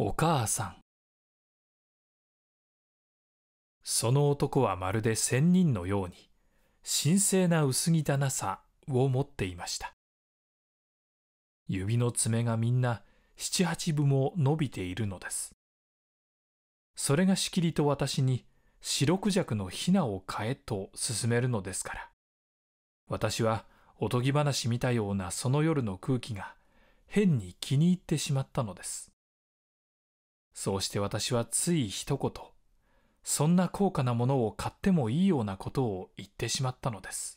お母さんその男はまるで仙人のように神聖な薄汚さを持っていました指の爪がみんな七八分も伸びているのですそれがしきりと私に四六尺のひなを買えと勧めるのですから私はおとぎ話見たようなその夜の空気が変に気に入ってしまったのですそうして私はつい一言、そんな高価なものを買ってもいいようなことを言ってしまったのです。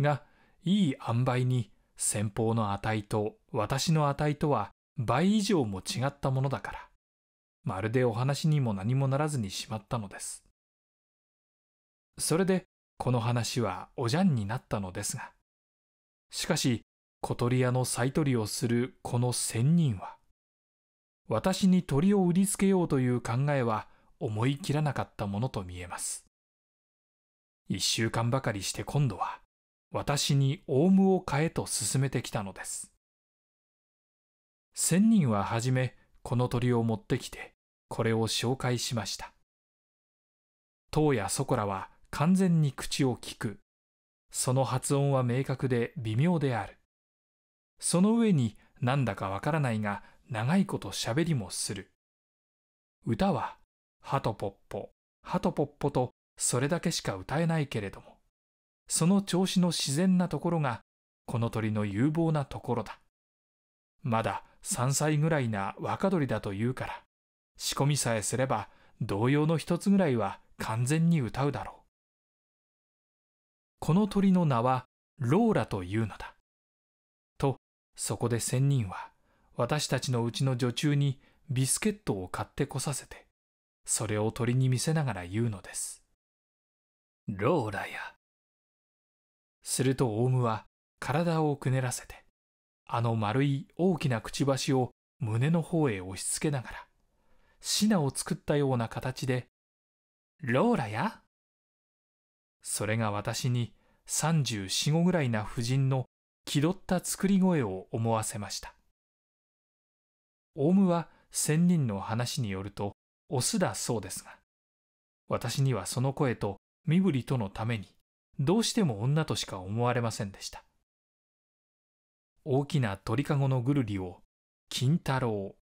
が、いい塩梅に先方の値と私の値とは倍以上も違ったものだから、まるでお話にも何もならずにしまったのです。それで、この話はおじゃんになったのですが、しかし、小鳥屋の再取りをするこの仙人は、私に鳥を売りつけようという考えは思い切らなかったものと見えます。一週間ばかりして今度は、私にオウムを買えと勧めてきたのです。仙人ははじめ、この鳥を持ってきて、これを紹介しました。当やソコラは完全に口を利く。その発音は明確で微妙である。その上になんだかわからないが長いことしゃべりもする。歌は、ハトポッポ、ハトポッポとそれだけしか歌えないけれども、その調子の自然なところが、この鳥の有望なところだ。まだ3歳ぐらいな若鳥だというから、仕込みさえすれば同様の一つぐらいは完全に歌うだろう。この鳥の名はローラというのだ。と、そこで仙人は、私たちのうちの女中にビスケットを買ってこさせて、それを鳥に見せながら言うのです。ローラや。するとオウムは体をくねらせて、あの丸い大きなくちばしを胸の方へ押し付けながら、シナを作ったような形で、ローラやそれが私に34、5ぐらいな婦人の気取った作り声を思わせました。オウムは仙人の話によるとオスだそうですが、私にはその声と身振りとのために、どうしても女としか思われませんでした。大きな鳥かごのぐるりを、金太郎、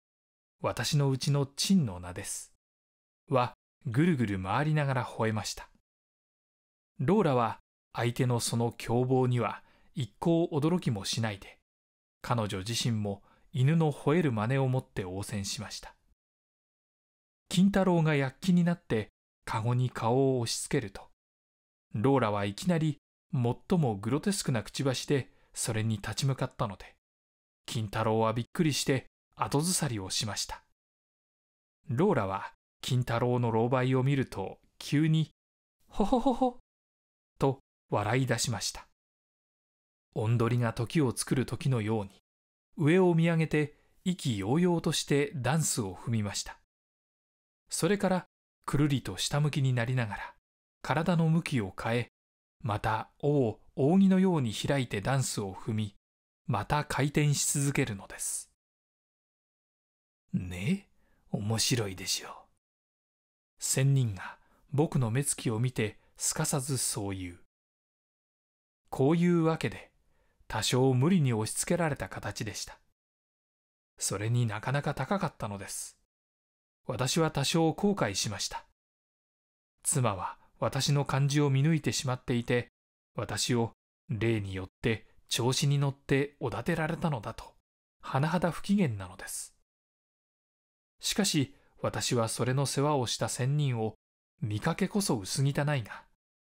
私のうちの陳の名です。は、ぐるぐる回りながら吠えました。ローラは、相手のその凶暴には、一向驚きもしないで、彼女自身も犬の吠える真似を持って応戦しました金太郎が躍起になって籠に顔を押し付けるとローラはいきなり最もグロテスクなくちばしでそれに立ち向かったので金太郎はびっくりして後ずさりをしましたローラは金太郎の狼狽を見ると急に「ほほほほ」と笑い出しました。おんどりが時を作る時のように上を見上げて意気揚々としてダンスを踏みましたそれからくるりと下向きになりながら体の向きを変えまた尾を扇のように開いてダンスを踏みまた回転し続けるのですね面白いでしょう仙人が僕の目つきを見てすかさずそう言うこういうわけで多少無理に押し付けられた形でした。それになかなか高かったのです。私は多少後悔しました。妻は私の感じを見抜いてしまっていて、私を例によって調子に乗っておだてられたのだと、甚だ不機嫌なのです。しかし、私はそれの世話をした仙人を、見かけこそ薄汚いが、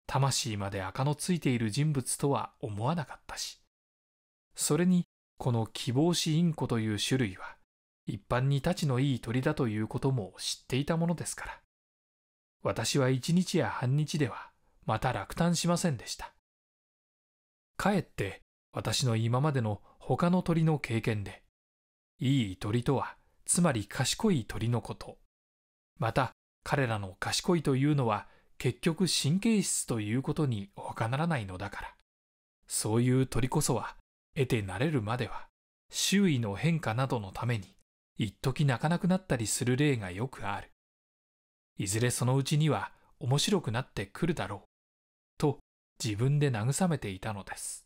魂まで垢のついている人物とは思わなかったし、それに、この希望子インコという種類は、一般に立ちのいい鳥だということも知っていたものですから。私は一日や半日では、また落胆しませんでした。かえって、私の今までの他の鳥の経験で、いい鳥とは、つまり賢い鳥のこと。また、彼らの賢いというのは、結局神経質ということに他ならないのだから。そういう鳥こそは、得て慣れるまでは、周囲の変化などのために、一時泣かなくなったりする例がよくある。いずれそのうちには面白くなってくるだろう。と自分で慰めていたのです。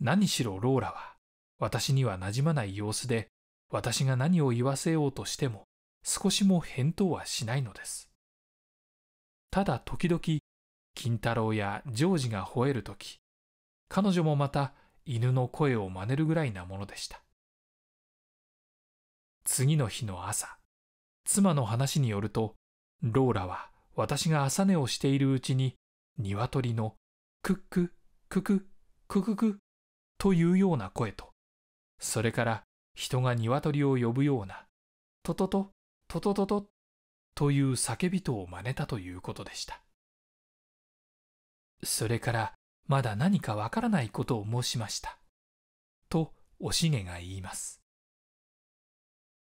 何しろローラは、私には馴染まない様子で、私が何を言わせようとしても、少しも返答はしないのです。ただ時々、金太郎やジョージが吠えるとき、彼女もまた犬の声を真似るぐらいなものでした。次の日の朝、妻の話によると、ローラは私が朝寝をしているうちに、鶏のクック、クク、クククというような声と、それから人が鶏を呼ぶような、トトト、トトトトという叫びとを真似たということでした。それからまだ何かわからないことを申しました。と、おしげが言います。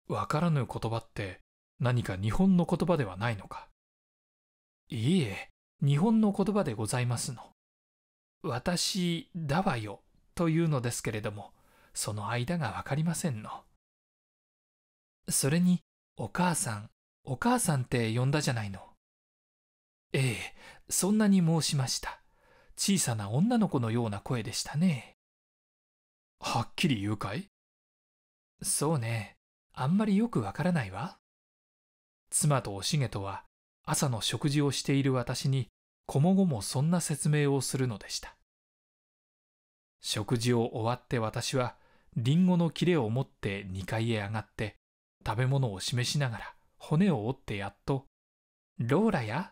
わからぬ言葉って何か日本の言葉ではないのかいいえ、日本の言葉でございますの。私だわよというのですけれども、その間がわかりませんの。それに、お母さん、お母さんって呼んだじゃないの。ええ、そんなに申しました。小さな女の子のような声でしたね。はっきり言うかいそうね。あんまりよくわからないわ。妻とおしげとは朝の食事をしている私にこもごもそんな説明をするのでした。食事を終わって私はリンゴの切れを持って2階へ上がって食べ物を示しながら骨を折ってやっと「ローラや?」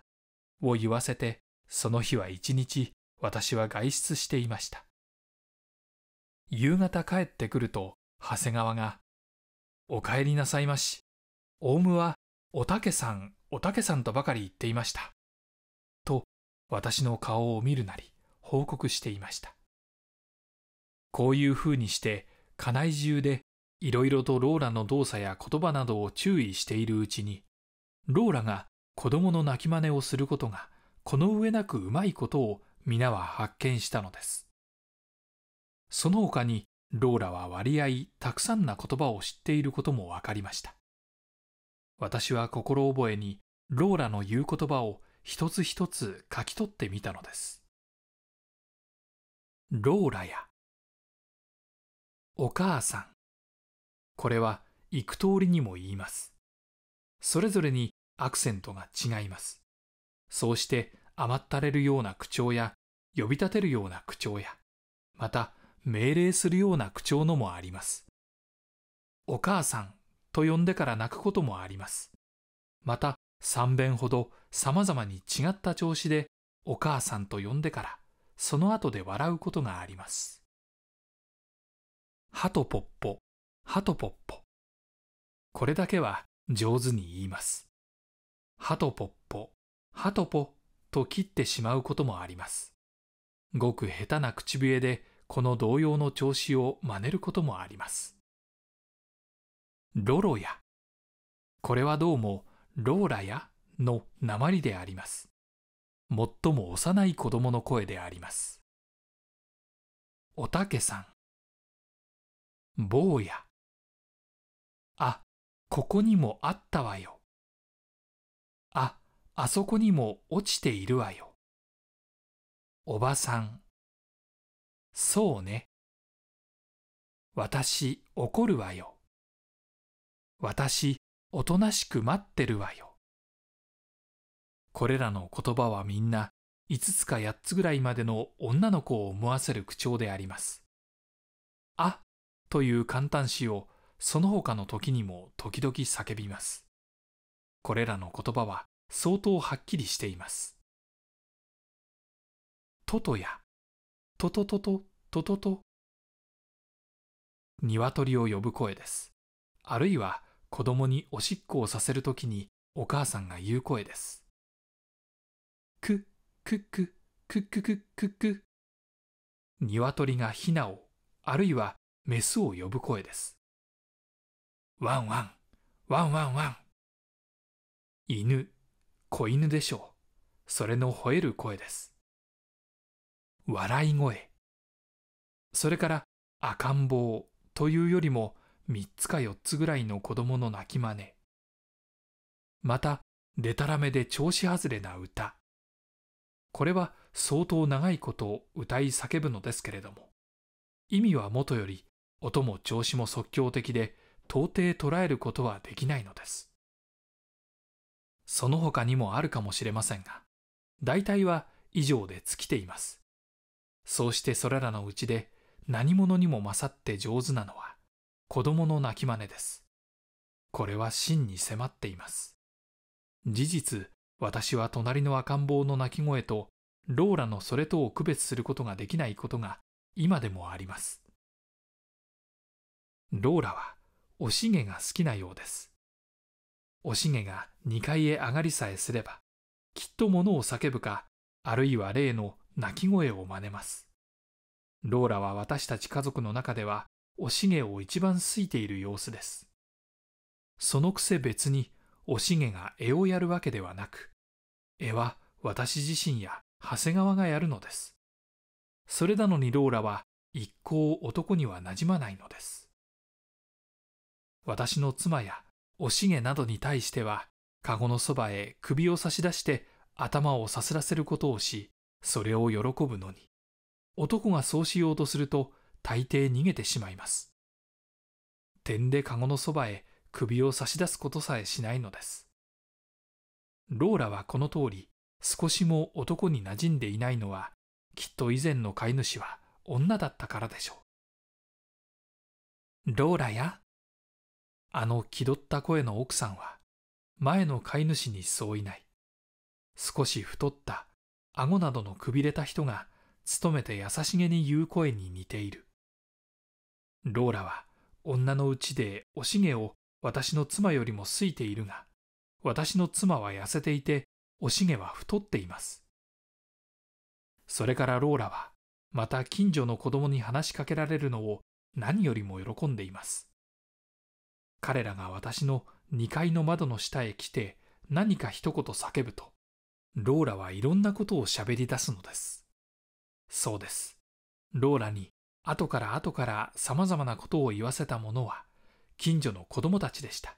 を言わせてその日は一日私は外出していました。夕方帰ってくると、長谷川が、お帰りなさいまし。オウムは、おたけさん、おたけさんとばかり言っていました。と、私の顔を見るなり、報告していました。こういうふうにして、家内中で、いろいろとローラの動作や言葉などを注意しているうちに、ローラが子供の泣き真似をすることが、この上なくうまいことを皆は発見したのです。その他にローラは割合たくさんな言葉を知っていることも分かりました。私は心覚えにローラの言う言葉を一つ一つ書き取ってみたのです。ローラやお母さんこれは幾通りにも言います。それぞれにアクセントが違います。そうして甘ったれるような口調や、呼び立てるような口調や、また、命令するような口調のもあります。お母さんと呼んでから泣くこともあります。また、3遍ほど様々に違った調子でお母さんと呼んでから、その後で笑うことがあります。はとぽっぽ、はとぽっぽ。これだけは上手に言います。はとぽっぽ、はとポと切ってしまうこともあります。ごく下手な口笛でこの同様の調子を真似ることもあります。ロロや。これはどうもローラやの鉛であります。最も幼い子供の声であります。おたけさん。坊や。あ、ここにもあったわよ。あ、あそこにも落ちているわよ。おばさん。そうね。私怒るわよ。私おとなしく待ってるわよ。これらの言葉はみんな5つか8つぐらいまでの女の子を思わせる口調であります。あという簡単詞をその他の時にも時々叫びます。これらの言葉は相当はっきりしています。トトやトトトトトトト鶏を呼ぶ声です。あるいは子供におしっこをさせるときにお母さんが言う声です。く、くっく、くっくクっくっく。鶏がヒナを、あるいはメスを呼ぶ声です。ワンワン、ワンワンワン。犬、子犬でしょう。それの吠える声です。笑い声。それから赤ん坊というよりも3つか4つぐらいの子供の泣き真似。また、でたらめで調子外れな歌。これは相当長いことを歌い叫ぶのですけれども、意味はもとより音も調子も即興的で到底捉えることはできないのです。その他にもあるかもしれませんが、大体は以上で尽きています。そうしてそれらのうちで何者にも勝って上手なのは子供の泣き真似です。これは真に迫っています。事実、私は隣の赤ん坊の泣き声とローラのそれとを区別することができないことが今でもあります。ローラはおしげが好きなようです。おしげが2階へ上がりさえすれば、きっと物を叫ぶか、あるいは例の泣き声を真似ます。ローラは私たち家族の中では、おしげを一番好いている様子です。そのくせ別に、おしげが絵をやるわけではなく、絵は私自身や長谷川がやるのです。それなのにローラは一向男にはなじまないのです。私の妻やおしげなどに対しては、籠のそばへ首を差し出して頭をさすらせることをし、それを喜ぶのに、男がそうしようとすると、大抵逃げてしまいます。点で籠のそばへ首を差し出すことさえしないのです。ローラはこの通り、少しも男に馴染んでいないのは、きっと以前の飼い主は女だったからでしょう。ローラや、あの気取った声の奥さんは、前の飼い主にそういない。少し太った、顎などのくびれた人が、勤めて優しげに言う声に似ている。ローラは、女のうちでおしげを私の妻よりも好いているが、私の妻は痩せていて、おしげは太っています。それからローラは、また近所の子供に話しかけられるのを何よりも喜んでいます。彼らが私の2階の窓の下へ来て何か一言叫ぶと、ローラはいろんなことを喋り出すのです。そうです。ローラに後から後から様々なことを言わせたものは近所の子供たちでした。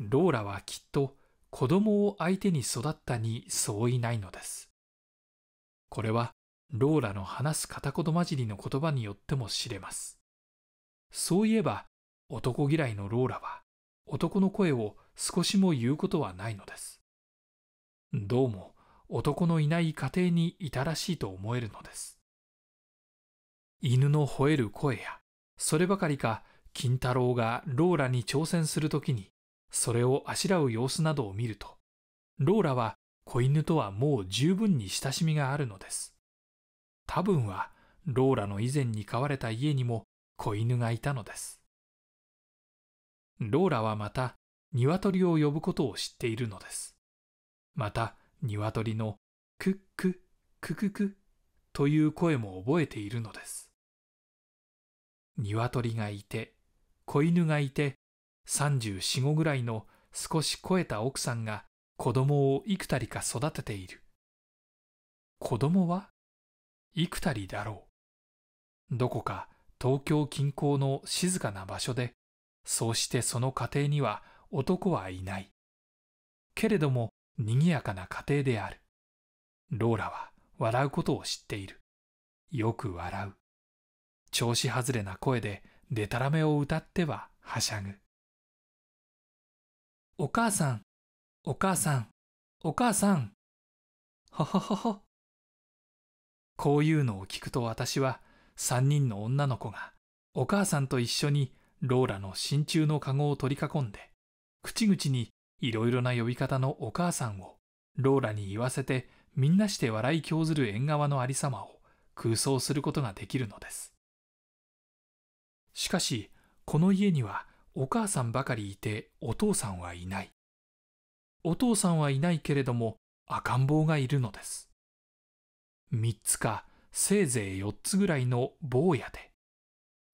ローラはきっと子供を相手に育ったに相違ないのです。これはローラの話す片言混じりの言葉によっても知れます。そういえば男嫌いのローラは男の声を少しも言うことはないのです。どうも男のいない家庭にいたらしいと思えるのです。犬の吠える声や、そればかりか金太郎がローラに挑戦するときに、それをあしらう様子などを見ると、ローラは子犬とはもう十分に親しみがあるのです。多分は、ローラの以前に飼われた家にも子犬がいたのです。ローラはまた鶏を呼ぶことを知っているのです。また鶏のクッククククという声も覚えているのです。鶏がいて、子犬がいて、34、5ぐらいの少し肥えた奥さんが子供を幾たりか育てている。子供は幾たりだろう。どこか東京近郊の静かな場所でそうしてその家庭には男はいない。けれども、賑やかな家庭である。ローラは笑うことを知っている。よく笑う。調子外れな声で、でたらめを歌ってははしゃぐ。お母さん、お母さん、お母さん。ほほほほ。こういうのを聞くと私は、三人の女の子が、お母さんと一緒にローラの真鍮の籠を取り囲んで、口々にいろいろな呼び方のお母さんをローラに言わせてみんなして笑い興ずる縁側のありさまを空想することができるのです。しかし、この家にはお母さんばかりいてお父さんはいない。お父さんはいないけれども赤ん坊がいるのです。3つかせいぜい4つぐらいの坊やで、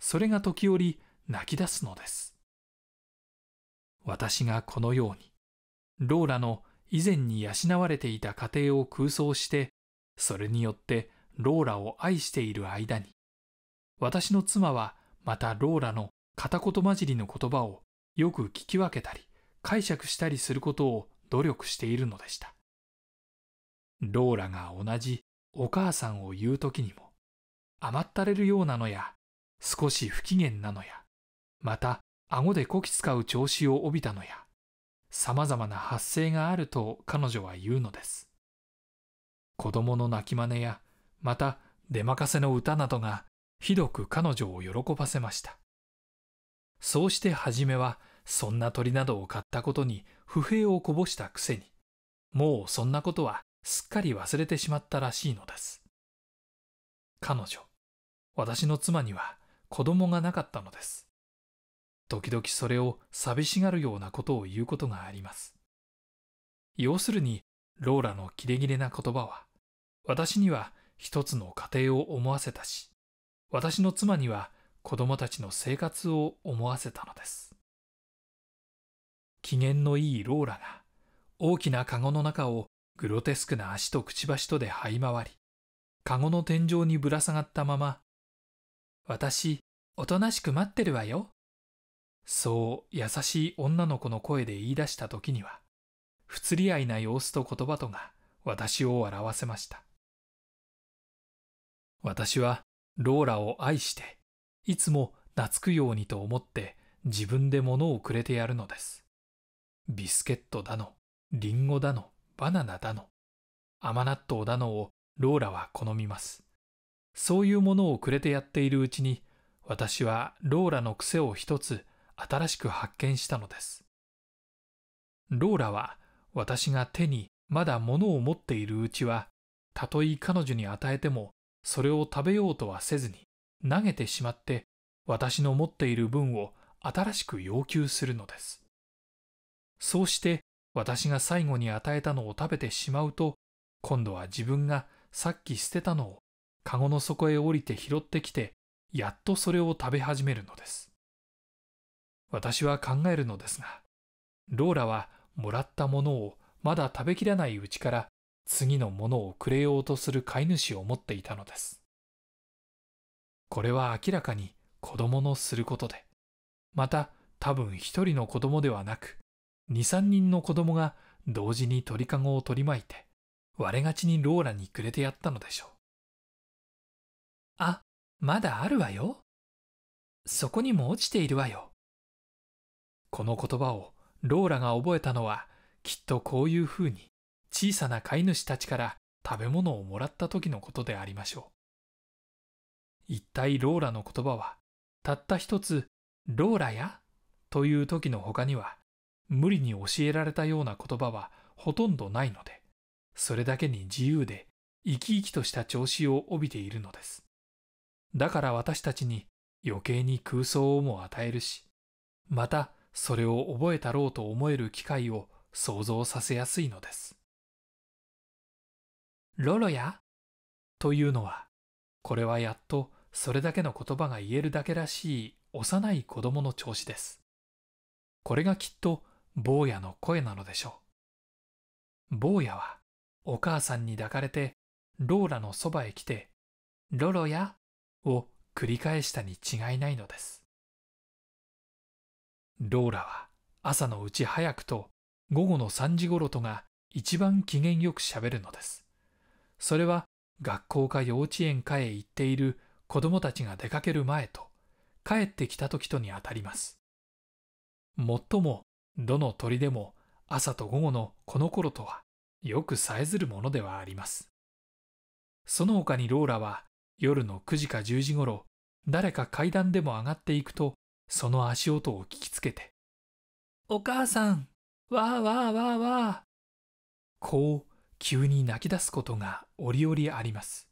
それが時折泣き出すのです。私がこのように、ローラの以前に養われていた家庭を空想して、それによってローラを愛している間に、私の妻はまたローラの片言混じりの言葉をよく聞き分けたり、解釈したりすることを努力しているのでした。ローラが同じお母さんを言う時にも、甘ったれるようなのや、少し不機嫌なのや、また顎でこき使う調子を帯びたのや様々な発声があると彼女は言うのです子供の泣き真似やまた出まかせの歌などがひどく彼女を喜ばせましたそうして初めはそんな鳥などを買ったことに不平をこぼしたくせにもうそんなことはすっかり忘れてしまったらしいのです彼女私の妻には子供がなかったのです時々それを寂しがるようなことを言うことがあります。要するに、ローラのキレキレな言葉は、私には一つの家庭を思わせたし、私の妻には子供たちの生活を思わせたのです。機嫌のいいローラが、大きな籠の中をグロテスクな足とくちばしとで這い回り、籠の天井にぶら下がったまま、私、おとなしく待ってるわよ、そう優しい女の子の声で言い出した時には、不釣り合いな様子と言葉とが私を笑わせました。私はローラを愛して、いつも懐くようにと思って自分で物をくれてやるのです。ビスケットだの、リンゴだの、バナナだの、甘納豆だのをローラは好みます。そういうものをくれてやっているうちに、私はローラの癖を一つ新しく発見したのです。ローラは私が手にまだ物を持っているうちは、たとえ彼女に与えてもそれを食べようとはせずに投げてしまって私の持っている分を新しく要求するのです。そうして私が最後に与えたのを食べてしまうと、今度は自分がさっき捨てたのをカゴの底へ降りて拾ってきて、やっとそれを食べ始めるのです。私は考えるのですが、ローラはもらったものをまだ食べきらないうちから次のものをくれようとする飼い主を持っていたのです。これは明らかに子供のすることで、また多分一人の子供ではなく、二三人の子供が同時に鳥かごを取り巻いて、割れがちにローラにくれてやったのでしょう。あ、まだあるわよ。そこにも落ちているわよ。この言葉をローラが覚えたのはきっとこういうふうに小さな飼い主たちから食べ物をもらった時のことでありましょう。一体ローラの言葉はたった一つローラやという時の他には無理に教えられたような言葉はほとんどないのでそれだけに自由で生き生きとした調子を帯びているのです。だから私たちに余計に空想をも与えるしまたそれを覚えたろうと思える機会を想像させやすいのです。ロロやというのは、これはやっとそれだけの言葉が言えるだけらしい幼い子供の調子です。これがきっと坊やの声なのでしょう。坊やはお母さんに抱かれてローラのそばへ来て、ロロやを繰り返したに違いないのです。ローラは朝のうち早くと午後の3時頃とが一番機嫌よくしゃべるのです。それは学校か幼稚園かへ行っている子供たちが出かける前と帰ってきた時とにあたります。もっともどの鳥でも朝と午後のこの頃とはよくさえずるものではあります。その他にローラは夜の9時か10時頃誰か階段でも上がっていくとその足音を聞きつけて、お母さん、わーわーわーわー。こう、急に泣き出すことが折々あります。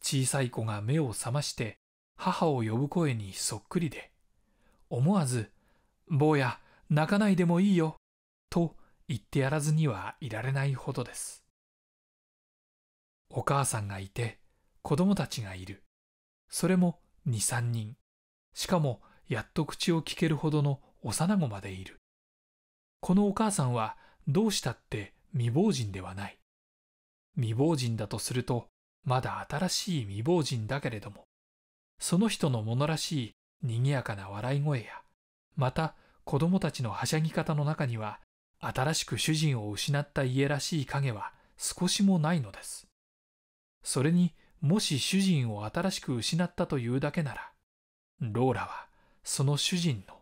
小さい子が目を覚まして、母を呼ぶ声にそっくりで、思わず、坊や、泣かないでもいいよ、と言ってやらずにはいられないほどです。お母さんがいて、子供たちがいる。それも2、3人。しかもやっと口を聞けるほどの幼子までいる。このお母さんはどうしたって未亡人ではない。未亡人だとすると、まだ新しい未亡人だけれども、その人のものらしい賑やかな笑い声や、また子供たちのはしゃぎ方の中には、新しく主人を失った家らしい影は少しもないのです。それにもし主人を新しく失ったというだけなら、ローラはその主人の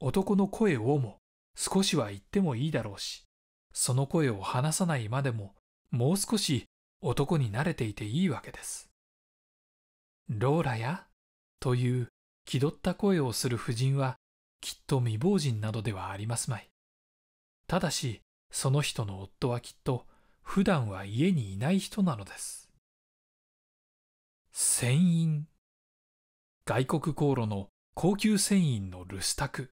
男の声をも少しは言ってもいいだろうし、その声を話さないまでももう少し男に慣れていていいわけです。ローラやという気取った声をする夫人はきっと未亡人などではありますまい。ただし、その人の夫はきっと普段は家にいない人なのです。船員。外国航路の高級船員の留守宅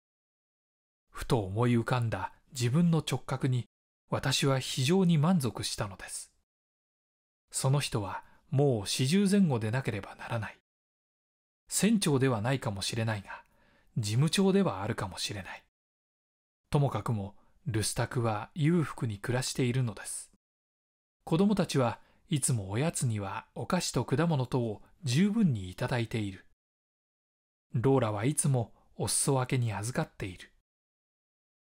ふと思い浮かんだ自分の直角に私は非常に満足したのですその人はもう四十前後でなければならない船長ではないかもしれないが事務長ではあるかもしれないともかくも留守宅は裕福に暮らしているのです子供たちはいつもおやつにはお菓子と果物とを十分にいただいているローラはいつもお裾分けに預かっている。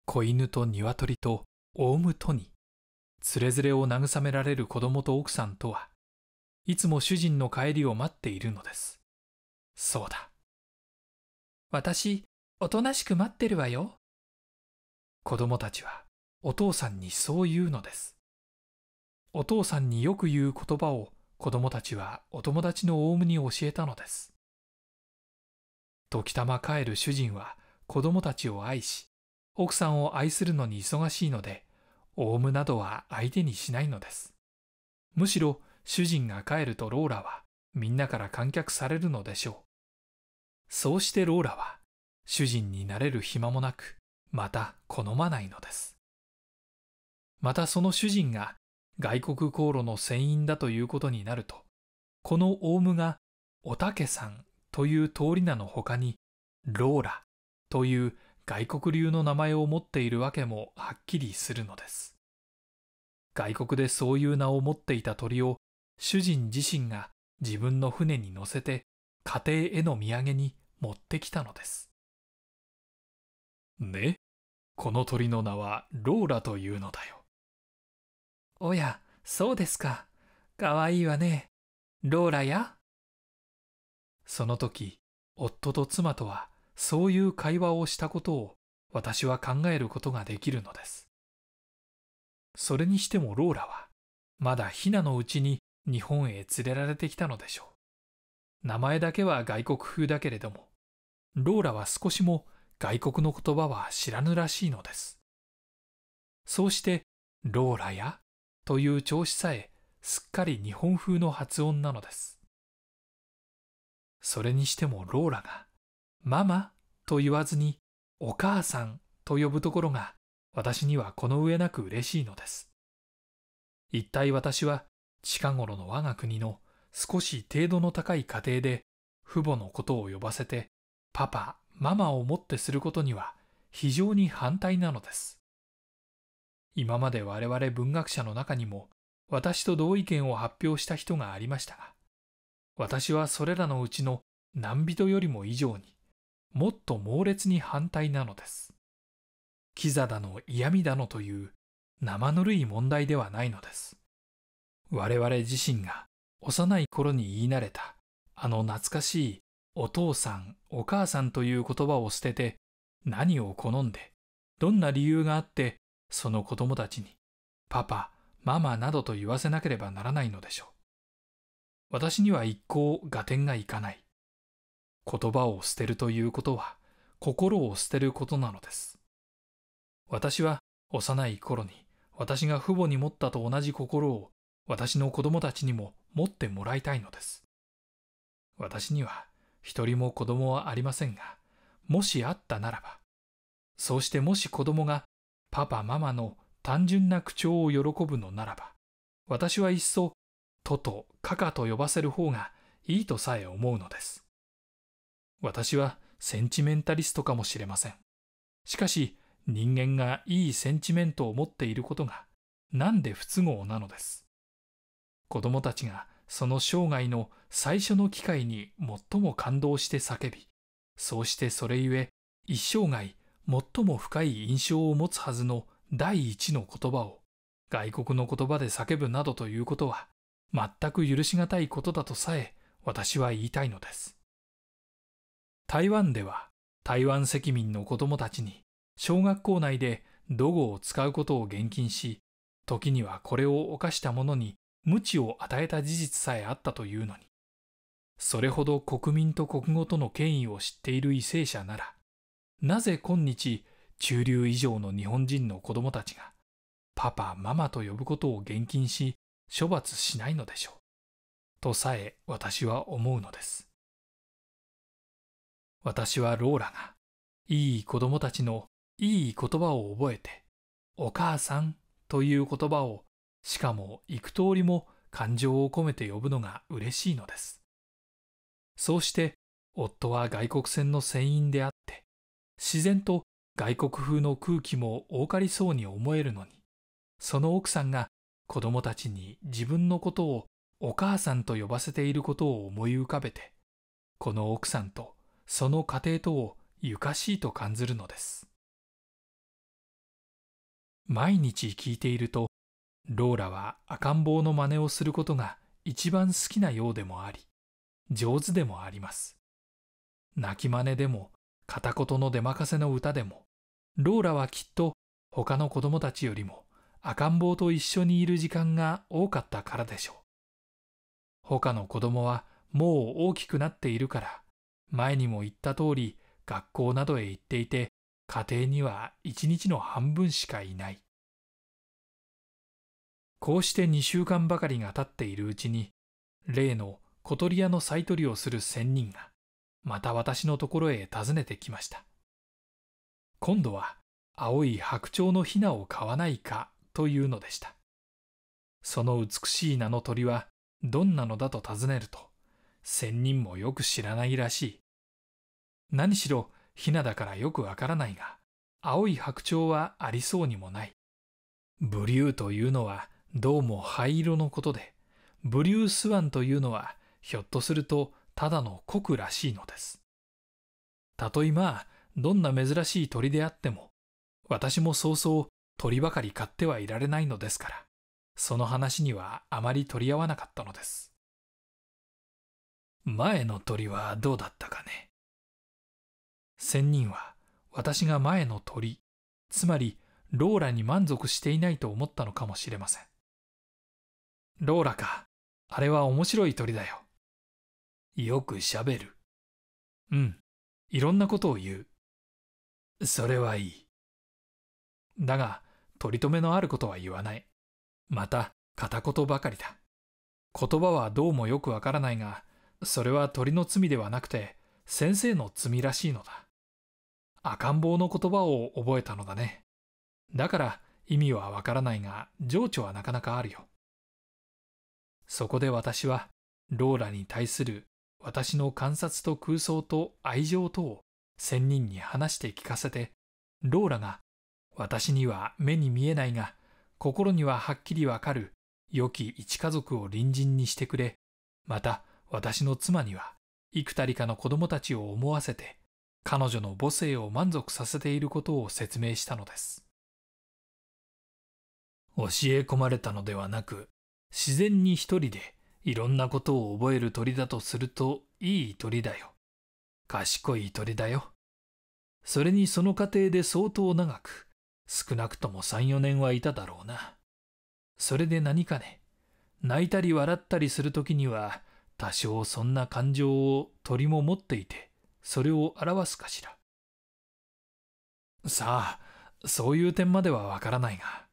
子犬と鶏とオウムとに、つれづれを慰められる子供と奥さんとは、いつも主人の帰りを待っているのです。そうだ。私、おとなしく待ってるわよ。子供たちは、お父さんにそう言うのです。お父さんによく言う言葉を子供たちはお友達のオウムに教えたのです。時たま帰る主人は子供たちを愛し、奥さんを愛するのに忙しいので、オウムなどは相手にしないのです。むしろ主人が帰るとローラはみんなから観客されるのでしょう。そうしてローラは主人になれる暇もなく、また好まないのです。またその主人が外国航路の船員だということになると、このオウムがおたけさんという通り名の他に、ローラという外国流の名前を持っているわけもはっきりするのです。外国でそういう名を持っていた鳥を主人自身が自分の船に乗せて家庭への土産に持ってきたのです。ね、この鳥の名はローラというのだよ。おや、そうですか。かわいいわね。ローラやその時、夫と妻とはそういう会話をしたことを私は考えることができるのです。それにしてもローラは、まだヒナのうちに日本へ連れられてきたのでしょう。名前だけは外国風だけれども、ローラは少しも外国の言葉は知らぬらしいのです。そうして、ローラやという調子さえすっかり日本風の発音なのです。それにしてもローラが、ママと言わずに、お母さんと呼ぶところが、私にはこの上なく嬉しいのです。一体私は、近頃の我が国の少し程度の高い家庭で、父母のことを呼ばせて、パパ、ママをもってすることには、非常に反対なのです。今まで我々文学者の中にも、私と同意見を発表した人がありましたが、私はそれらのうちの何人よりも以上に、もっと猛烈に反対なのです。キザだの嫌味だのという生ぬるい問題ではないのです。我々自身が幼い頃に言い慣れた、あの懐かしいお父さん、お母さんという言葉を捨てて、何を好んで、どんな理由があって、その子供たちに、パパ、ママなどと言わせなければならないのでしょう。私には一向合点がいかない。言葉を捨てるということは、心を捨てることなのです。私は幼い頃に私が父母に持ったと同じ心を私の子供たちにも持ってもらいたいのです。私には一人も子供はありませんが、もしあったならば、そうしてもし子供がパパママの単純な口調を喜ぶのならば、私は一層ととカカと呼ばせる方がいいとさえ思うのです。私はセンチメンタリストかもしれません。しかし人間がいいセンチメントを持っていることがなんで不都合なのです。子供たちがその生涯の最初の機会に最も感動して叫び、そうしてそれゆえ一生涯最も深い印象を持つはずの第一の言葉を外国の言葉で叫ぶなどということは全く許し難いことだとさえ私は言いたいのです。台湾では台湾赤民の子供たちに小学校内で土語を使うことを厳禁し、時にはこれを犯した者に無知を与えた事実さえあったというのに、それほど国民と国語との権威を知っている為政者なら、なぜ今日中流以上の日本人の子供たちがパパ、ママと呼ぶことを厳禁し、処罰しないのでしょう。とさえ私は思うのです。私はローラが、いい子供たちのいい言葉を覚えて、お母さんという言葉を、しかも幾通りも感情を込めて呼ぶのが嬉しいのです。そうして、夫は外国船の船員であって、自然と外国風の空気も多かりそうに思えるのに、その奥さんが子供たちに自分のことをお母さんと呼ばせていることを思い浮かべて、この奥さんとその家庭とをゆかしいと感ずるのです。毎日聞いていると、ローラは赤ん坊の真似をすることが一番好きなようでもあり、上手でもあります。泣き真似でも、片言の出まかせの歌でも、ローラはきっと他の子供たちよりも赤ん坊と一緒にいる時間が多かったからでしょう。他の子供はもう大きくなっているから、前にも言った通り学校などへ行っていて、家庭には一日の半分しかいない。こうして2週間ばかりが経っているうちに、例の小鳥屋の再取りをする仙人が、また私のところへ訪ねてきました。今度は青い白鳥のヒを買わないかというのでした。その美しい名の鳥はどんなのだと尋ねると、仙人もよく知らないらしい。何しろ、ヒナだからよくわからないが、青い白鳥はありそうにもない。ブリューというのはどうも灰色のことで、ブリュースワンというのはひょっとするとただの濃くらしいのです。たとえまあ、どんな珍しい鳥であっても、私もそうそう鳥ばかり買ってはいられないのですから、その話にはあまり取り合わなかったのです。前の鳥はどうだったかね。仙人は私が前の鳥、つまりローラに満足していないと思ったのかもしれません。ローラか。あれは面白い鳥だよ。よく喋る。うん。いろんなことを言う。それはいい。だが、取り留めのあることは言わない。また、片言ばかりだ。言葉はどうもよくわからないが、それは鳥の罪ではなくて、先生の罪らしいのだ。赤ん坊の言葉を覚えたのだね。だから意味はわからないが、情緒はなかなかあるよ。そこで私は、ローラに対する私の観察と空想と愛情とを仙人に話して聞かせて、ローラが私には目に見えないが、心にははっきりわかる、良き一家族を隣人にしてくれ、また私の妻には、幾たりかの子供たちを思わせて、彼女の母性を満足させていることを説明したのです。教え込まれたのではなく、自然に一人でいろんなことを覚える鳥だとするといい鳥だよ。賢い鳥だよ。それにその過程で相当長く、少なくとも3、4年はいただろうな。それで何かね、泣いたり笑ったりするときには、多少そんな感情を鳥も持っていて、それを表すかしら。さあ、そういう点まではわからないが、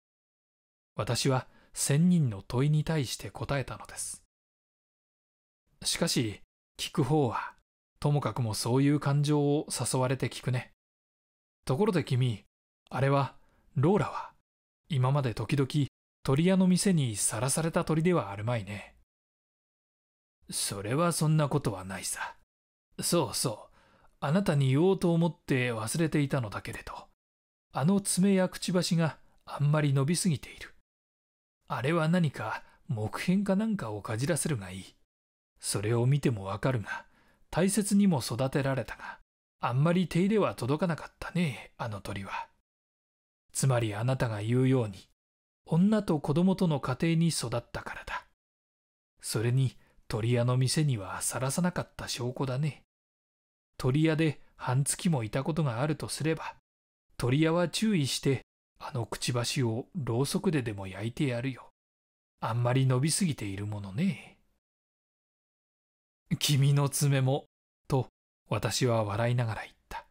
私は千人の問いに対して答えたのです。しかし、聞く方は、ともかくもそういう感情を誘われて聞くね。ところで君、あれはローラは、今まで時々鳥屋の店にさらされた鳥ではあるまいね。それはそんなことはないさ。そうそう。あなたに言おうと思って忘れていたのだけれど、あの爪やくちばしがあんまり伸びすぎている。あれは何か木片かなんかをかじらせるがいい。それを見てもわかるが、大切にも育てられたが、あんまり手入れは届かなかったね、あの鳥は。つまりあなたが言うように、女と子供との家庭に育ったからだ。それに、鳥屋の店にはさらさなかった証拠だね。鳥屋で半月もいたことがあるとすれば、鳥屋は注意して、あのくちばしをろうそくででも焼いてやるよ。あんまり伸びすぎているものね。君の爪も、と私は笑いながら言った。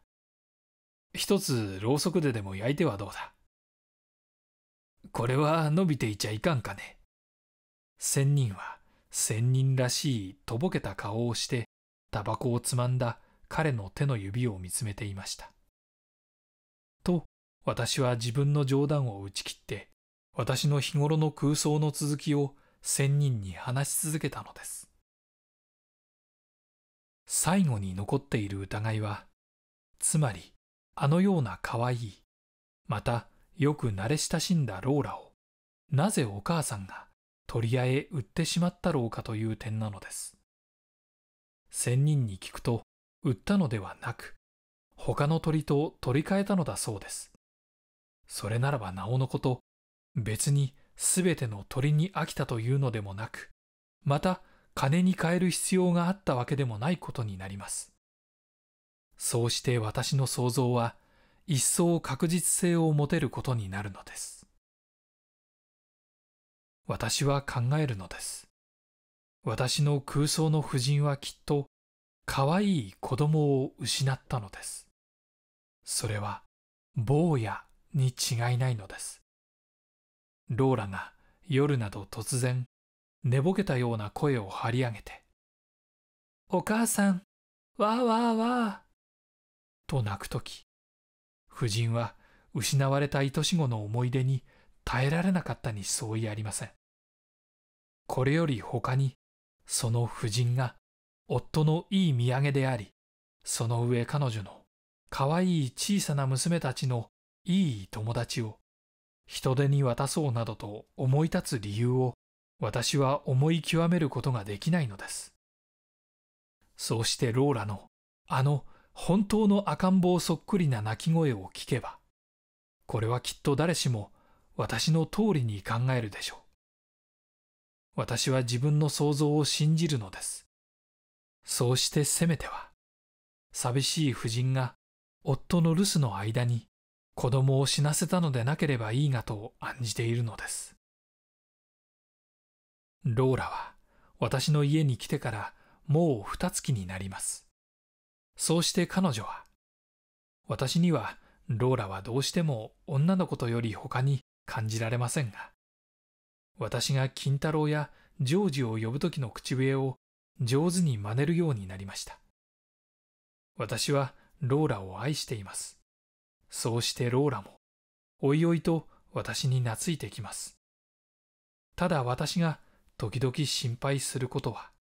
一つろうそくででも焼いてはどうだ。これは伸びていちゃいかんかね。仙人は仙人らしいとぼけた顔をして、タバコをつまんだ彼の手の指を見つめていました。と、私は自分の冗談を打ち切って、私の日頃の空想の続きを仙人に話し続けたのです。最後に残っている疑いは、つまり、あのような可愛い、また、よく慣れ親しんだローラを、なぜお母さんが取り屋へ売ってしまったろうかという点なのです。仙人に聞くと、売ったのではなく、他の鳥と取り替えたのだそうです。それならばなおのこと、別にすべての鳥に飽きたというのでもなく、また金に換える必要があったわけでもないことになります。そうして私の想像は一層確実性を持てることになるのです。私は考えるのです。私の空想の夫人はきっと可愛い子供を失ったのです。それは坊やに違いないのです。ローラが夜など突然寝ぼけたような声を張り上げて、お母さん、わーわーわー、と泣くとき、夫人は失われた愛し子の思い出に耐えられなかったに相違ありません。これより他に、その夫人が夫のいい土産であり、その上彼女の可愛い小さな娘たちのいい友達を人手に渡そうなどと思い立つ理由を私は思い極めることができないのです。そうしてローラのあの本当の赤ん坊そっくりな泣き声を聞けば、これはきっと誰しも私の通りに考えるでしょう。私は自分の想像を信じるのです。そうしてせめては、寂しい夫人が夫の留守の間に子供を死なせたのでなければいいがと案じているのです。ローラは私の家に来てからもう二月になります。そうして彼女は、私にはローラはどうしても女の子とより他に感じられませんが、私が金太郎やジョージを呼ぶ時の口笛を上手に真似るようになりました。私はローラを愛しています。そうしてローラも、おいおいと私に懐いてきます。ただ私が時々心配することは、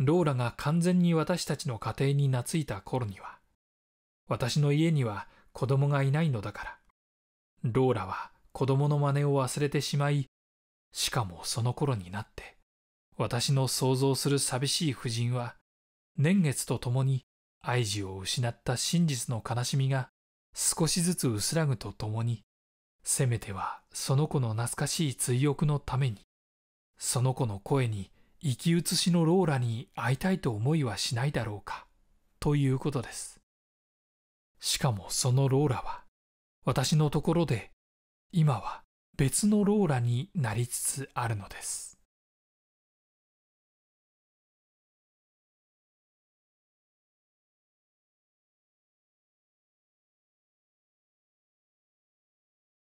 ローラが完全に私たちの家庭に懐いた頃には、私の家には子供がいないのだから、ローラは子供の真似を忘れてしまい、しかもその頃になって、私の想像する寂しい夫人は、年月とともに愛児を失った真実の悲しみが少しずつ薄らぐとともに、せめてはその子の懐かしい追憶のために、その子の声に生き写しのローラに会いたいと思いはしないだろうか、ということです。しかもそのローラは、私のところで、今は別のローラになりつつあるのです。